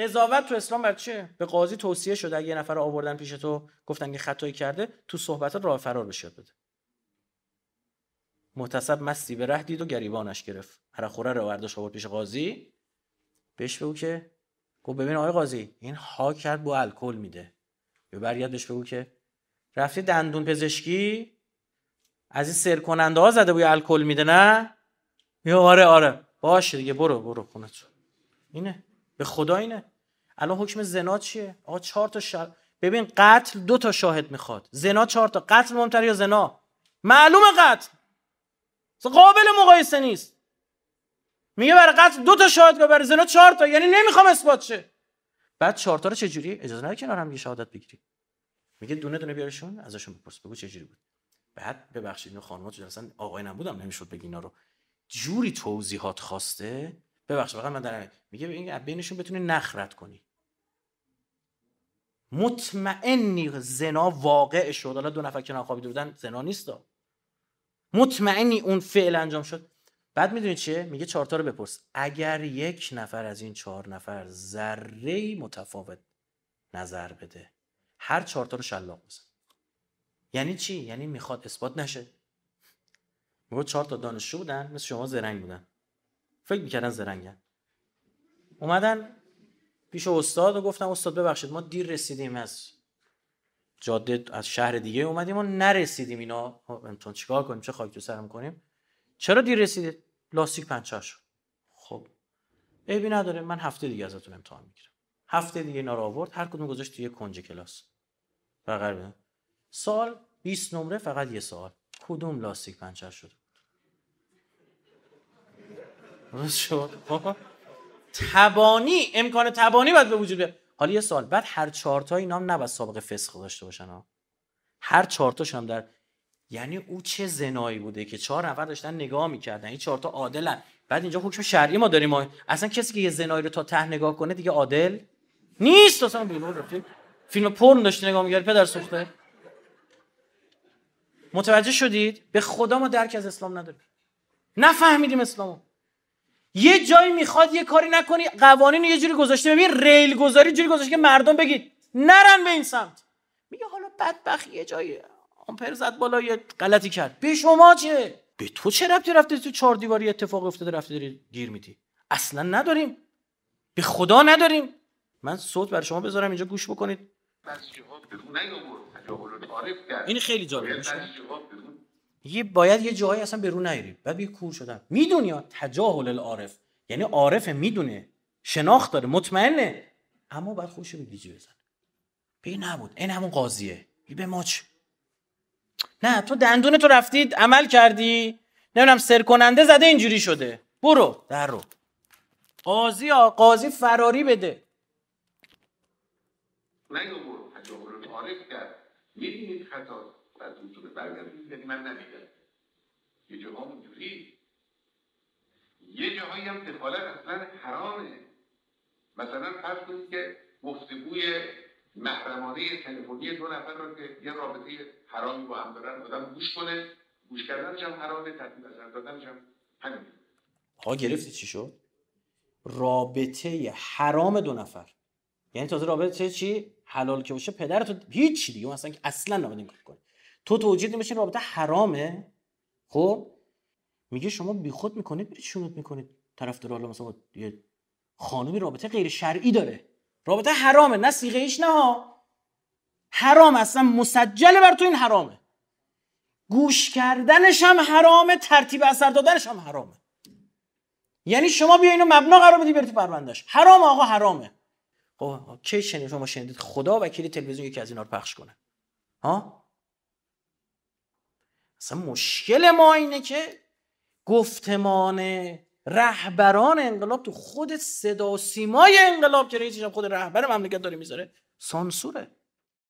قضاوت تو اسلام بر چیه به قاضی توصیه شده اگه یه نفر رو آوردن پیش تو گفتن که خطایی کرده تو صحبت راه فرار بشه بده محتسب مستی به ره دید و گریبانش گرفت هر خوره رو برداشت آورد پیش قاضی بهش بگو که گفت ببین آقای قاضی این ها کرد با الکل میده یه برگرد بهش بگو که رفتی دندون پزشکی از این سر کننده ها زده بوی الکل میده نه یا آره آره باشه دیگه برو برو تو. اینه به خدا اینه الان حکم زنا چیه آقا چهار تا شر... ببین قتل دو تا شاهد میخواد زنا چهار تا قتل مهمتر یا زنا معلوم قتل قابل مقایسه نیست میگه برای قتل دو تا شاهد برای زنا چهار تا یعنی نمیخوام اثبات شه بعد چهار تا رو چه جوری اجازه نده کنار هم یه شهادت بگیری میگه دونه دونه بیارشون ازشون بپرس بگو جوری بود بعد ببخشید اینو خانم‌ها تو اصلا آقای نبودم نمیشد بگی اینا رو جوری توضیحات خواسته ببخشید واقعا من در میگه بینشون بتونی نخرت کنی مطمئنی زنا واقع شد حالا دو نفر کنار خوابیده بودن زنا نیست مطمئنی اون فعل انجام شد بعد میدونی چیه میگه تا رو بپرس اگر یک نفر از این چهار نفر ذره متفاوت نظر بده هر تا رو شلاق بزن یعنی چی یعنی میخواد اثبات نشه میگه چهار تا دانشجو بودن مثل شما زرنگ بودن فکر میکردن زرنگن اومدن پیش استاد و گفتم استاد ببخشید ما دیر رسیدیم از جاده از شهر دیگه اومدیم و نرسیدیم اینا خب، امتون چیکار کنیم چه خاک تو سرم کنیم چرا دیر رسیدید لاستیک پنچر شد خب عیبی نداره من هفته دیگه ازتون امتحان میگیرم هفته دیگه اینا آورد هر کدوم گذاشت توی کنج کلاس بغل سال 20 نمره فقط یه سال کدوم لاستیک پنچر شد شد تبانی امکان تبانی باید به وجود بیاد حالا یه سال بعد هر چهار تا اینا هم نباید سابقه فسخ داشته باشن ها هر چهار هم در یعنی او چه زنایی بوده که چهار نفر داشتن نگاه میکردن این چهار تا عادلن بعد اینجا حکم شرعی ما داریم ما اصلا کسی که یه زنایی رو تا ته نگاه کنه دیگه عادل نیست اصلا بیرون رفت فیلم پرن داشتی نگاه میکردی پدر سوخته متوجه شدید به خدا ما درک از اسلام نداریم نفهمیدیم اسلامو یه جایی میخواد یه کاری نکنی قوانین یه جوری گذاشته ببین ریل گذاری جوری گذاشته که مردم بگید نرن به این سمت میگه حالا بدبخت یه جایی آمپر زد بالا یه غلطی کرد به شما چه به تو چه ربطی رفته تو چهار دیواری اتفاق افتاده رفته داری گیر میدی اصلا نداریم به خدا نداریم من صوت بر شما بذارم اینجا گوش بکنید این خیلی جالبه یه باید یه جایی اصلا به رو نیاریم بعد یه کور شدن میدونی تجاهل العارف یعنی عارف میدونه شناخت داره مطمئنه اما بعد خوش به گیجی بزن نبود این همون قاضیه به ماچ نه تو دندون تو رفتید عمل کردی نمیدونم سر کننده زده اینجوری شده برو در رو قاضی آ قاضی فراری بده نگو برو تجاهل العارف کرد میبینید خطا بعد اون تو برگردید یعنی من یه جاها اونجوری یه جاهایی هم دخالت اصلا حرامه مثلا فرض کنید که گفتگوی محرمانه تلفنی دو نفر را که یه رابطه حرامی با هم دارن آدم گوش کنه گوش کردنش هم حرامه تقدیم نظر دادنش هم همین ها گرفتی چی شد رابطه حرام دو نفر یعنی تازه رابطه چی حلال که باشه پدرتو هیچ چی دیگه اصلا که اصلا نباید تو توجیه نمیشه رابطه حرامه خب میگه شما بیخود میکنید میرید شونت میکنید طرف داره حالا مثلا یه خانومی رابطه غیر شرعی داره رابطه حرامه نه سیغه ایش نه ها حرام اصلا مسجل بر تو این حرامه گوش کردنش هم حرامه ترتیب اثر دادنش هم حرامه یعنی شما بیا اینو مبنا قرار بدی بری تو پروندهش حرام آقا حرامه خب کی شنید شما شنیدید خدا وکیل تلویزیون یکی از اینا رو پخش کنه ها اصلا مشکل ما اینه که گفتمان رهبران انقلاب تو خود صدا سیمای انقلاب که رئیسش خود رهبر مملکت داره میذاره سانسوره